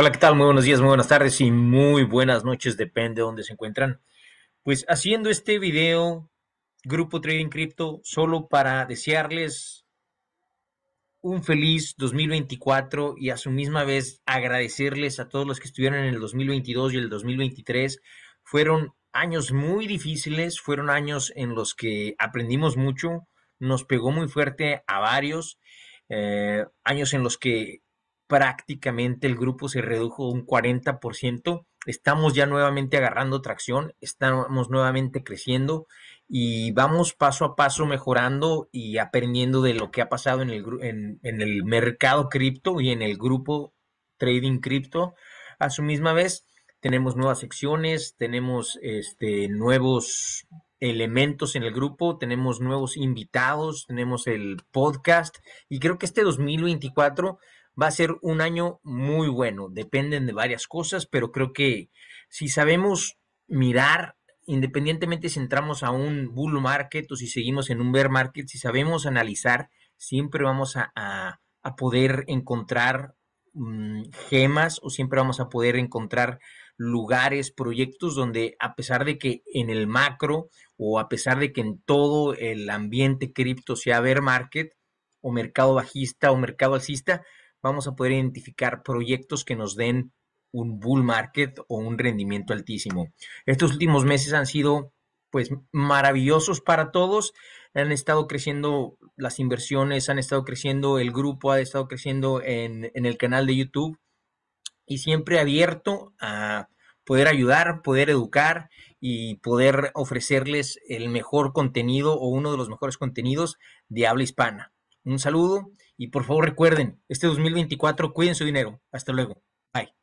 Hola, ¿qué tal? Muy buenos días, muy buenas tardes y muy buenas noches, depende de dónde se encuentran. Pues haciendo este video, Grupo Trading Crypto, solo para desearles un feliz 2024 y a su misma vez agradecerles a todos los que estuvieron en el 2022 y el 2023. Fueron años muy difíciles, fueron años en los que aprendimos mucho, nos pegó muy fuerte a varios, eh, años en los que prácticamente el grupo se redujo un 40%. Estamos ya nuevamente agarrando tracción, estamos nuevamente creciendo y vamos paso a paso mejorando y aprendiendo de lo que ha pasado en el, el mercado cripto y en el grupo Trading Cripto. A su misma vez, tenemos nuevas secciones, tenemos este, nuevos elementos en el grupo, tenemos nuevos invitados, tenemos el podcast y creo que este 2024 va a ser un año muy bueno. Dependen de varias cosas, pero creo que si sabemos mirar, independientemente si entramos a un bull market o si seguimos en un bear market, si sabemos analizar, siempre vamos a, poder encontrar mm, gemas o siempre vamos a poder encontrar lugares, proyectos donde a pesar de que en el macro o a pesar de que en todo el ambiente cripto sea bear market o mercado bajista o mercado alcista, vamos a poder identificar proyectos que nos den un bull market o un rendimiento altísimo. Estos últimos meses han sido pues maravillosos para todos. Han estado creciendo las inversiones, han estado creciendo el grupo, ha estado creciendo en, en el canal de YouTube y siempre abierto a poder ayudar, poder educar y poder ofrecerles el mejor contenido o uno de los mejores contenidos de habla hispana. Un saludo y por favor recuerden, este 2024 cuiden su dinero. Hasta luego. Bye.